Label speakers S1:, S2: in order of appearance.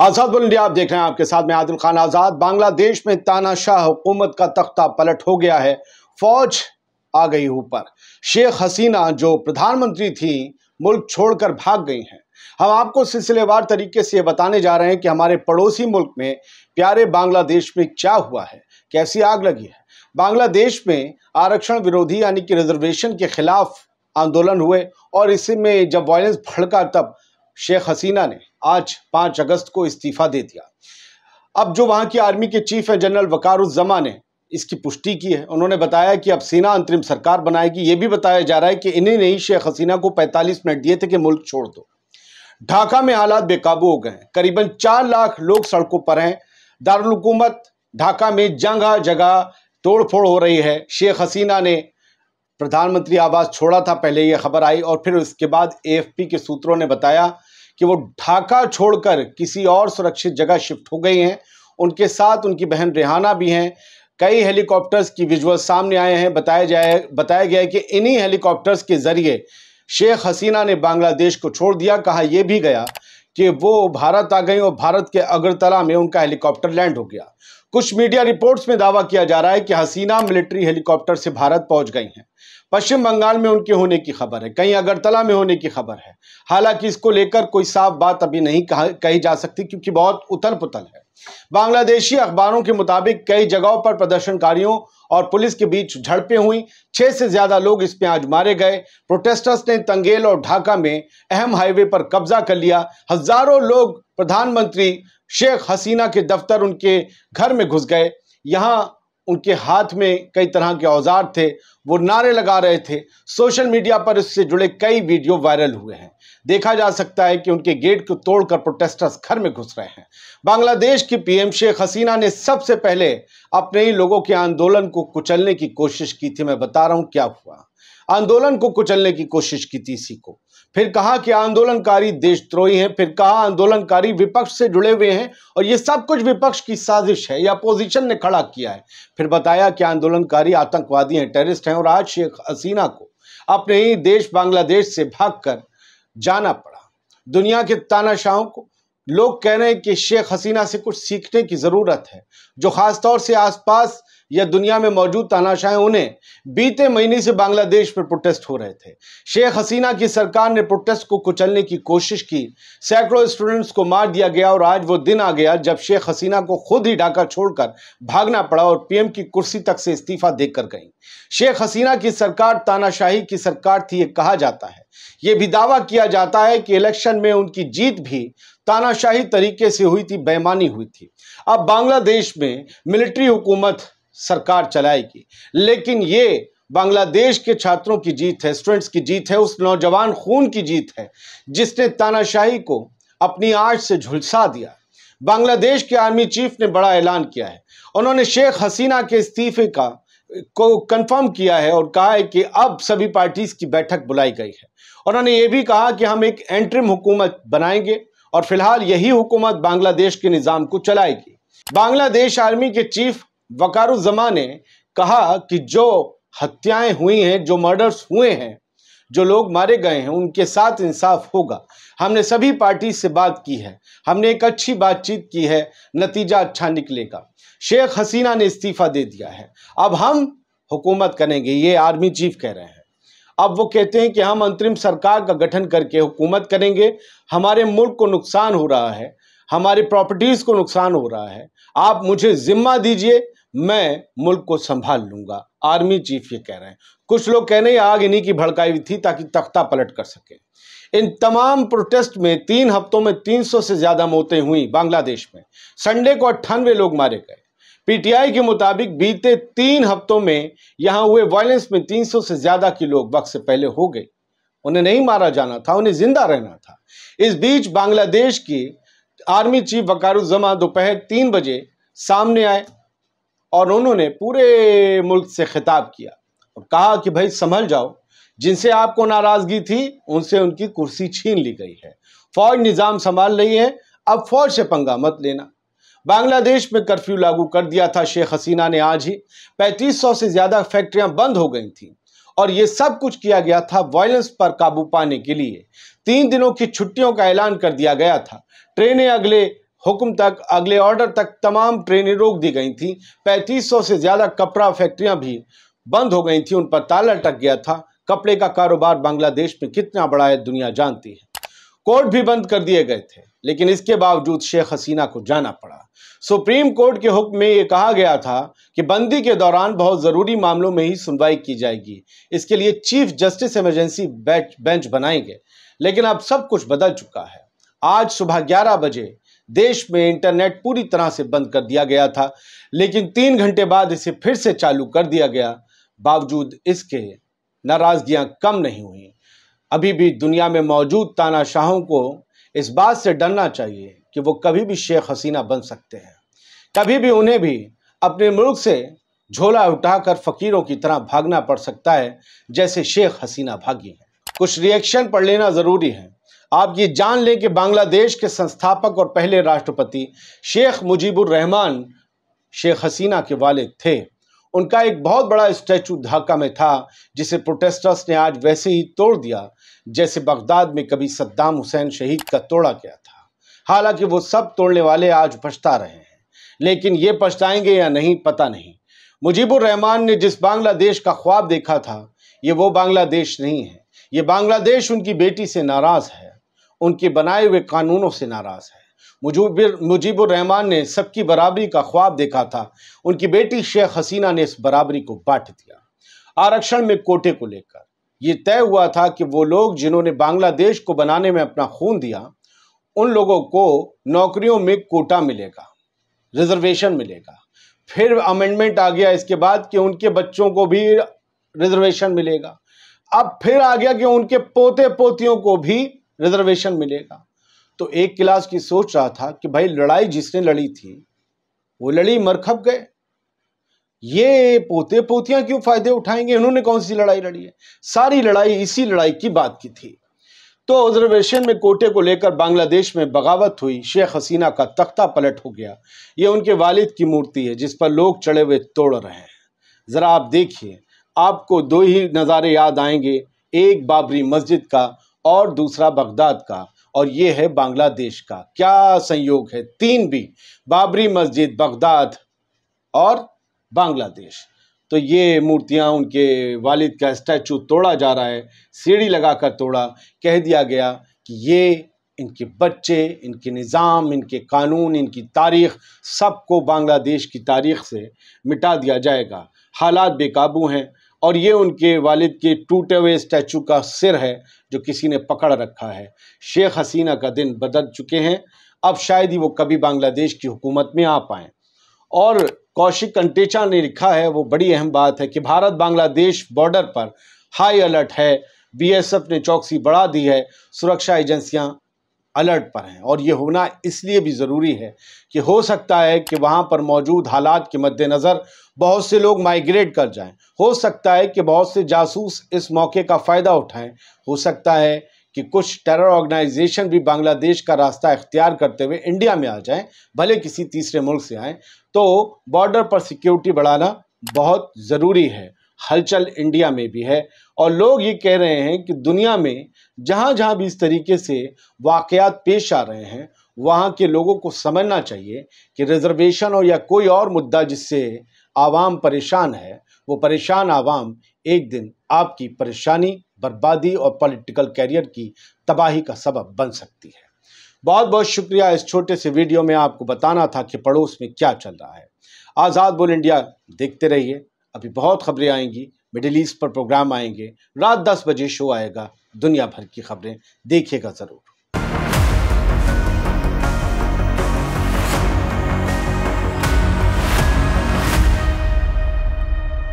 S1: आजाद bull India आप देख रहे हैं आपके साथ में आदिल खान आजाद बांग्लादेश में तानाशाह हुकूमत का तख्ता पलट हो गया है फौज आ गई ऊपर शेख हसीना जो प्रधानमंत्री थी मुल्क छोड़कर भाग गई हैं हम आपको सिलसिलेवार तरीके से ये बताने जा रहे हैं कि हमारे पड़ोसी मुल्क में प्यारे बांग्लादेश में क्या हुआ है कैसी आग लगी है बांग्लादेश में आरक्षण विरोधी यानी कि रिजर्वेशन के खिलाफ आंदोलन हुए और इसी में जब वायलेंस भड़का तब शेख हसीना ने आज पांच अगस्त को इस्तीफा दे दिया अब जो वहां की आर्मी के चीफ है जनरल वकारुजमा ने इसकी पुष्टि की है उन्होंने बताया कि अब सेना अंतरिम सरकार बनाएगी ये भी बताया जा रहा है कि इन्हें नहीं शेख हसीना को 45 मिनट दिए थे कि मुल्क छोड़ दो ढाका में हालात बेकाबू हो गए हैं करीबन चार लाख लोग सड़कों पर हैं दारकूमत ढाका में जगह जगह तोड़ फोड़ हो रही है शेख हसीना ने प्रधानमंत्री आवास छोड़ा था पहले यह खबर आई और फिर उसके बाद एएफपी के सूत्रों ने बताया कि वो ढाका छोड़कर किसी और सुरक्षित जगह शिफ्ट हो गई हैं उनके साथ उनकी बहन रेहाना भी हैं कई हेलीकॉप्टर्स की विजुअल सामने आए हैं बताया जाए बताया गया है कि इन्हीं हेलीकॉप्टर्स के ज़रिए शेख हसीना ने बांग्लादेश को छोड़ दिया कहा यह भी गया कि वो भारत आ गई और भारत के अगरतला में उनका हेलीकॉप्टर लैंड हो गया कुछ मीडिया रिपोर्ट्स में दावा किया जा रहा है कि हसीना मिलिट्री हेलीकॉप्टर से भारत पहुंच गई हैं पश्चिम बंगाल में उनके होने की खबर है कहीं अगरतला में होने की खबर है हालांकि इसको लेकर कोई साफ बात अभी नहीं कही जा सकती क्योंकि बहुत उथल पुथल है बांग्लादेशी अखबारों के मुताबिक कई जगहों पर प्रदर्शनकारियों और पुलिस के बीच झड़पें हुई छह से ज्यादा लोग इसमें आज मारे गए प्रोटेस्टर्स ने तंगेल और ढाका में अहम हाईवे पर कब्जा कर लिया हजारों लोग प्रधानमंत्री शेख हसीना के दफ्तर उनके घर में घुस गए यहाँ उनके हाथ में कई तरह के औजार थे वो नारे लगा रहे थे सोशल मीडिया पर इससे जुड़े कई वीडियो वायरल हुए हैं देखा जा सकता है कि उनके गेट को तोड़कर प्रोटेस्टर्स घर में घुस रहे हैं बांग्लादेश की पीएम शेख हसीना ने सबसे पहले अपने ही लोगों के आंदोलन को कुचलने की कोशिश की थी मैं बता रहा हूं क्या हुआ आंदोलन को कुचलने की कोशिश की थी इसी को फिर कहा कि आंदोलनकारी देशद्रोही हैं फिर कहा आंदोलनकारी विपक्ष से जुड़े हुए हैं और ये सब कुछ विपक्ष की साजिश है या अपोजिशन ने खड़ा किया है फिर बताया कि आंदोलनकारी आतंकवादी हैं टेररिस्ट हैं और आज शेख हसीना को अपने ही देश बांग्लादेश से भागकर जाना पड़ा दुनिया के तानाशाहों को लोग कह रहे हैं कि शेख हसीना से कुछ सीखने की ज़रूरत है जो ख़ासतौर से आसपास या दुनिया में मौजूद तानाशाह उन्हें बीते महीने से बांग्लादेश पर प्रोटेस्ट हो रहे थे शेख हसीना की सरकार ने प्रोटेस्ट को कुचलने की कोशिश की सैकड़ों स्टूडेंट्स को मार दिया गया और आज वो दिन आ गया जब शेख हसीना को खुद ही ढाका छोड़कर भागना पड़ा और पीएम की कुर्सी तक से इस्तीफा देकर गई शेख हसीना की सरकार तानाशाही की सरकार थी ये कहा जाता है ये भी दावा किया जाता है कि इलेक्शन में उनकी जीत भी तानाशाही तरीके से हुई थी बेमानी हुई थी अब बांग्लादेश में मिलिट्री हुकूमत सरकार चलाएगी लेकिन ये बांग्लादेश के छात्रों की जीत है स्टूडेंट्स की जीत है उस नौजवान खून की जीत है जिसने तानाशाही को अपनी आज से झुलसा दिया बांग्लादेश के आर्मी चीफ ने बड़ा ऐलान किया है उन्होंने शेख हसीना के इस्तीफे का को कंफर्म किया है और कहा है कि अब सभी पार्टीज़ की बैठक बुलाई गई है उन्होंने ये भी कहा कि हम एक एंट्रिम हुकूमत बनाएंगे और फिलहाल यही हुकूमत बांग्लादेश के निज़ाम को चलाएगी बांग्लादेश आर्मी के चीफ वकारुजमा ने कहा कि जो हत्याएं हुई हैं जो मर्डर्स हुए हैं जो लोग मारे गए हैं उनके साथ इंसाफ होगा हमने सभी पार्टी से बात की है हमने एक अच्छी बातचीत की है नतीजा अच्छा निकलेगा शेख हसीना ने इस्तीफ़ा दे दिया है अब हम हुकूमत करेंगे ये आर्मी चीफ कह रहे हैं अब वो कहते हैं कि हम अंतरिम सरकार का गठन करके हुकूमत करेंगे हमारे मुल्क को नुकसान हो रहा है हमारी प्रॉपर्टीज़ को नुकसान हो रहा है आप मुझे ज़िम्मा दीजिए मैं मुल्क को संभाल लूंगा आर्मी चीफ ये कह रहे हैं कुछ लोग कह रहे हैं आग इन्हीं की भड़काई थी ताकि तख्ता पलट कर सके इन तमाम प्रोटेस्ट में तीन हफ्तों में 300 से ज़्यादा मौतें हुई बांग्लादेश में संडे को अट्ठानवे लोग मारे गए पीटीआई के मुताबिक बीते तीन हफ्तों में यहां हुए वायलेंस में 300 से ज़्यादा की लोग वक्त से पहले हो गए उन्हें नहीं मारा जाना था उन्हें जिंदा रहना था इस बीच बांग्लादेश की आर्मी चीफ वकारुजमा दोपहर तीन बजे सामने आए और उन्होंने पूरे मुल्क से खिताब किया और कहा कि भाई संभल जाओ जिनसे आपको नाराज़गी थी उनसे उनकी कुर्सी छीन ली गई है फौज निज़ाम संभाल रही है अब फौज से पंगा मत लेना बांग्लादेश में कर्फ्यू लागू कर दिया था शेख हसीना ने आज ही सौ से ज़्यादा फैक्ट्रियां बंद हो गई थी और ये सब कुछ किया गया था वायलेंस पर काबू पाने के लिए तीन दिनों की छुट्टियों का ऐलान कर दिया गया था ट्रेनें अगले हुक्म तक अगले ऑर्डर तक तमाम ट्रेनें रोक दी गई पैंतीस सौ से ज़्यादा कपड़ा फैक्ट्रियां भी बंद हो गई थी उन पर ताला टक गया था कपड़े का कारोबार बांग्लादेश में कितना बड़ा है दुनिया जानती है कोर्ट भी बंद कर दिए गए थे लेकिन इसके बावजूद शेख हसीना को जाना पड़ा सुप्रीम कोर्ट के हुक्म में ये कहा गया था कि बंदी के दौरान बहुत ज़रूरी मामलों में ही सुनवाई की जाएगी इसके लिए chief justice emergency bench bench बनाएंगे लेकिन अब सब कुछ बदल चुका है आज सुबह ग्यारह बजे देश में इंटरनेट पूरी तरह से बंद कर दिया गया था लेकिन तीन घंटे बाद इसे फिर से चालू कर दिया गया बावजूद इसके नाराजगियां कम नहीं हुई अभी भी दुनिया में मौजूद तानाशाहों को इस बात से डरना चाहिए कि वो कभी भी शेख हसीना बन सकते हैं कभी भी उन्हें भी अपने मुल्क से झोला उठाकर फ़कीरों की तरह भागना पड़ सकता है जैसे शेख हसीना भागी है कुछ रिएक्शन पढ़ लेना ज़रूरी है आप ये जान लें कि बांग्लादेश के संस्थापक और पहले राष्ट्रपति शेख मुजीबुर रहमान शेख हसीना के वालिद थे उनका एक बहुत बड़ा स्टैचू ढाका में था जिसे प्रोटेस्टर्स ने आज वैसे ही तोड़ दिया जैसे बगदाद में कभी सद्दाम हुसैन शहीद का तोड़ा गया था हालांकि वो सब तोड़ने वाले आज पछता रहे हैं लेकिन ये पछताएंगे या नहीं पता नहीं मुजीबुर रहमान ने जिस बांग्लादेश का ख्वाब देखा था ये वो बांग्लादेश नहीं है ये बांग्लादेश उनकी बेटी से नाराज़ है उनके बनाए हुए कानूनों से नाराज़ है मुजीब मुजीबुररहमान ने सबकी बराबरी का ख्वाब देखा था उनकी बेटी शेख हसीना ने इस बराबरी को बांट दिया आरक्षण में कोटे को लेकर यह तय हुआ था कि वो लोग जिन्होंने बांग्लादेश को बनाने में अपना खून दिया उन लोगों को नौकरियों में कोटा मिलेगा रिजर्वेशन मिलेगा फिर अमेंडमेंट आ गया इसके बाद कि उनके बच्चों को भी रिजर्वेशन मिलेगा अब फिर आ गया कि उनके पोते पोतियों को भी रिजर्वेशन मिलेगा तो एक क्लास की सोच रहा था कि भाई लड़ाई जिसने लड़ी थी वो लड़ी मर खप गए ये पोते पोतियां क्यों फायदे उठाएंगे उन्होंने कौन सी लड़ाई लड़ी है सारी लड़ाई इसी लड़ाई की बात की थी तो रिजर्वेशन में कोटे को लेकर बांग्लादेश में बगावत हुई शेख हसीना का तख्ता पलट हो गया ये उनके वालिद की मूर्ति है जिस पर लोग चढ़े हुए तोड़ रहे हैं ज़रा आप देखिए आपको दो ही नज़ारे याद आएंगे एक बाबरी मस्जिद का और दूसरा बगदाद का और ये है बांग्लादेश का क्या संयोग है तीन भी बाबरी मस्जिद बगदाद और बांग्लादेश तो ये मूर्तियाँ उनके वालिद का स्टैचू तोड़ा जा रहा है सीढ़ी लगा कर तोड़ा कह दिया गया कि ये इनके बच्चे इनके निज़ाम इनके कानून इनकी तारीख सबको बांग्लादेश की तारीख से मिटा दिया जाएगा हालात बेकाबू हैं और ये उनके वालिद के टूटे हुए स्टैचू का सिर है जो किसी ने पकड़ रखा है शेख हसीना का दिन बदल चुके हैं अब शायद ही वो कभी बांग्लादेश की हुकूमत में आ पाएँ और कौशिक कंटेचा ने लिखा है वो बड़ी अहम बात है कि भारत बांग्लादेश बॉर्डर पर हाई अलर्ट है बीएसएफ ने चौकसी बढ़ा दी है सुरक्षा एजेंसियां अलर्ट पर हैं और ये होना इसलिए भी ज़रूरी है कि हो सकता है कि वहाँ पर मौजूद हालात के मद्देनज़र बहुत से लोग माइग्रेट कर जाएं हो सकता है कि बहुत से जासूस इस मौके का फ़ायदा उठाएं हो सकता है कि कुछ टेरर ऑर्गेनाइजेशन भी बांग्लादेश का रास्ता इख्तियार करते हुए इंडिया में आ जाएं भले किसी तीसरे मुल्क से आएँ तो बॉर्डर पर सिक्योरिटी बढ़ाना बहुत ज़रूरी है हलचल इंडिया में भी है और लोग ये कह रहे हैं कि दुनिया में जहाँ जहाँ भी इस तरीके से वाक़ात पेश आ रहे हैं वहाँ के लोगों को समझना चाहिए कि रिजर्वेशन हो या कोई और मुद्दा जिससे आवाम परेशान है वो परेशान आवाम एक दिन आपकी परेशानी बर्बादी और पॉलिटिकल कैरियर की तबाही का सबब बन सकती है बहुत बहुत शुक्रिया इस छोटे से वीडियो में आपको बताना था कि पड़ोस में क्या चल रहा है आज़ाद बोल इंडिया देखते रहिए अभी बहुत खबरें आएंगी मिडिल ईस्ट पर प्रोग्राम आएंगे रात दस बजे शो आएगा दुनिया भर की खबरें देखिएगा ज़रूर